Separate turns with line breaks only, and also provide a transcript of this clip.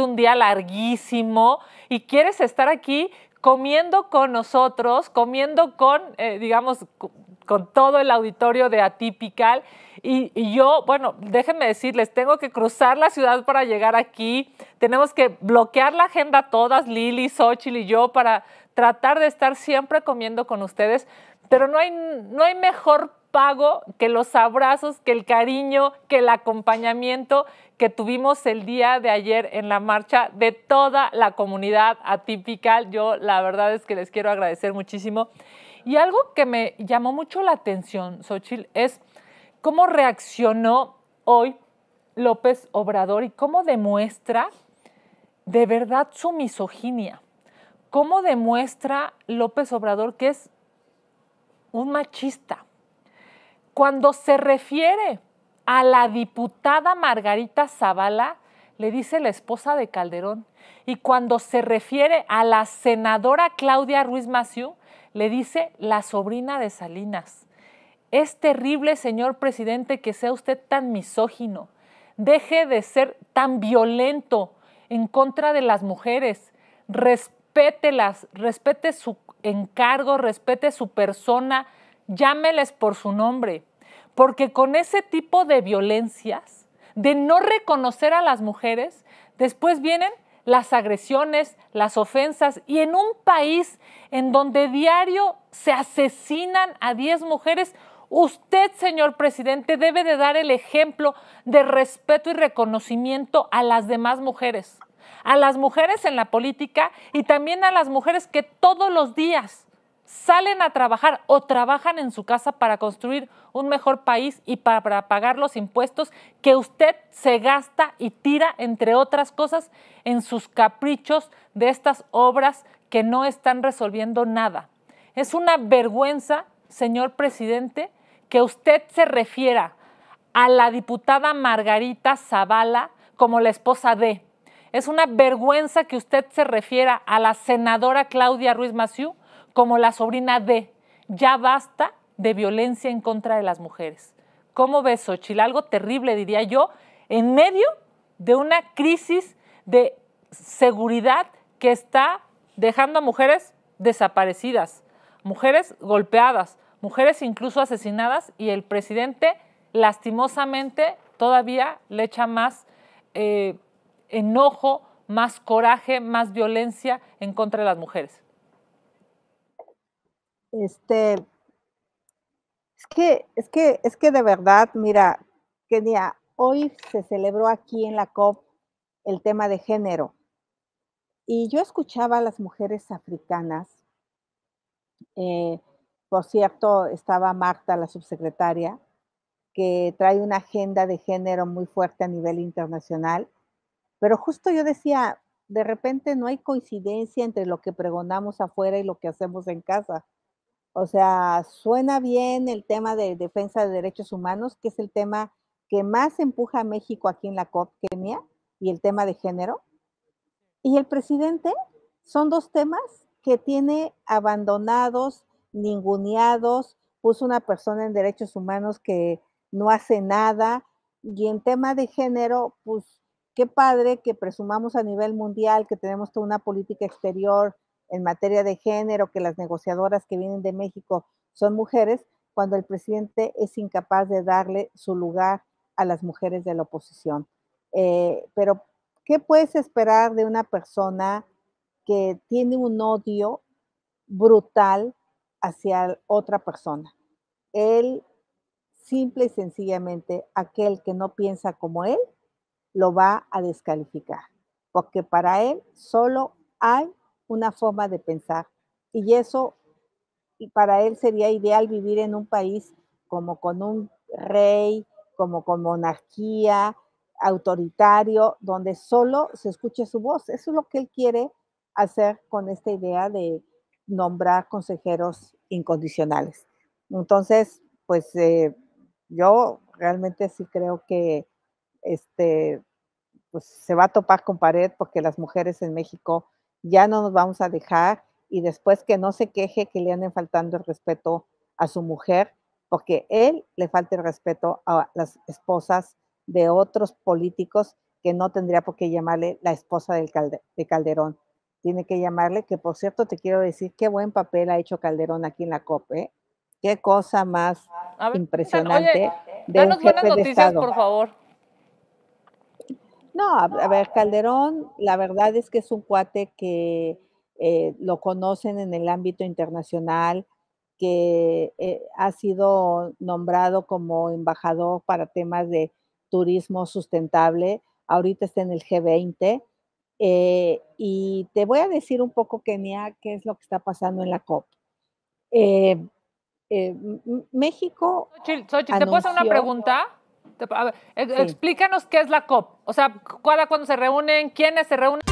un día larguísimo y quieres estar aquí comiendo con nosotros, comiendo con, eh, digamos, con todo el auditorio de Atypical. Y, yo, bueno, déjenme decirles, tengo que cruzar la ciudad para llegar aquí. Tenemos que bloquear la agenda todas, Lili, Xochitl y yo, para tratar de estar siempre comiendo con ustedes. Pero no hay, no hay mejor pago que los abrazos, que el cariño, que el acompañamiento que tuvimos el día de ayer en la marcha de toda la comunidad atípica. Yo la verdad es que les quiero agradecer muchísimo. Y algo que me llamó mucho la atención, Xochitl, es cómo reaccionó hoy López Obrador y cómo demuestra de verdad su misoginia. Cómo demuestra López Obrador que es un machista, cuando se refiere a la diputada Margarita Zavala, le dice la esposa de Calderón. Y cuando se refiere a la senadora Claudia Ruiz Maciú, le dice la sobrina de Salinas. Es terrible, señor presidente, que sea usted tan misógino. Deje de ser tan violento en contra de las mujeres. Respételas, respete su encargo, respete su persona, llámeles por su nombre porque con ese tipo de violencias, de no reconocer a las mujeres, después vienen las agresiones, las ofensas, y en un país en donde diario se asesinan a 10 mujeres, usted, señor presidente, debe de dar el ejemplo de respeto y reconocimiento a las demás mujeres, a las mujeres en la política y también a las mujeres que todos los días salen a trabajar o trabajan en su casa para construir un mejor país y para, pagar los impuestos que usted se gasta y tira, entre otras cosas, en sus caprichos de estas obras que no están resolviendo nada. Es una vergüenza, señor presidente, que usted se refiera a la diputada Margarita Zavala como la esposa de. Es una vergüenza que usted se refiera a la senadora Claudia Ruiz Maciú como la sobrina de, ya basta de violencia en contra de las mujeres. ¿Cómo ves, Xochitl? Algo terrible, diría yo, en medio de una crisis de seguridad que está dejando a mujeres desaparecidas, mujeres golpeadas, mujeres incluso asesinadas y el presidente lastimosamente todavía le echa más eh, enojo, más coraje, más violencia en contra de las mujeres.
Este, es que, es que, es que de verdad, mira, Kenia, hoy se celebró aquí en la COP el tema de género. Y yo escuchaba a las mujeres africanas, eh, por cierto, estaba Marta, la subsecretaria, que trae una agenda de género muy fuerte a nivel internacional, pero justo yo decía, de repente no hay coincidencia entre lo que pregonamos afuera y lo que hacemos en casa. O sea, suena bien el tema de defensa de derechos humanos, que es el tema que más empuja a México aquí en la COP Kenia, y el tema de género. Y el presidente son dos temas que tiene abandonados, ninguneados, puso una persona en derechos humanos que no hace nada. Y en tema de género, pues qué padre que presumamos a nivel mundial que tenemos toda una política exterior en materia de género, que las negociadoras que vienen de México son mujeres, cuando el presidente es incapaz de darle su lugar a las mujeres de la oposición. Eh, pero, ¿qué puedes esperar de una persona que tiene un odio brutal hacia otra persona? Él, simple y sencillamente, aquel que no piensa como él, lo va a descalificar, porque para él solo hay una forma de pensar. Y eso, para él sería ideal vivir en un país como con un rey, como con monarquía, autoritario, donde solo se escuche su voz. Eso es lo que él quiere hacer con esta idea de nombrar consejeros incondicionales. Entonces, pues eh, yo realmente sí creo que este, pues, se va a topar con pared porque las mujeres en México ya no nos vamos a dejar y después que no se queje que le anden faltando el respeto a su mujer, porque él le falta el respeto a las esposas de otros políticos que no tendría por qué llamarle la esposa del de Calderón. Tiene que llamarle, que por cierto te quiero decir qué buen papel ha hecho Calderón aquí en la COP, ¿eh? Qué cosa más impresionante. de un jefe por favor. No, a ver, Calderón, la verdad es que es un cuate que eh, lo conocen en el ámbito internacional, que eh, ha sido nombrado como embajador para temas de turismo sustentable. Ahorita está en el G20. Eh, y te voy a decir un poco, Kenia, qué es lo que está pasando en la COP. México.
Xochitl, ¿te puedo hacer una pregunta? explícanos qué es la COP. O sea, ¿cuándo se reúnen? ¿Quiénes se reúnen?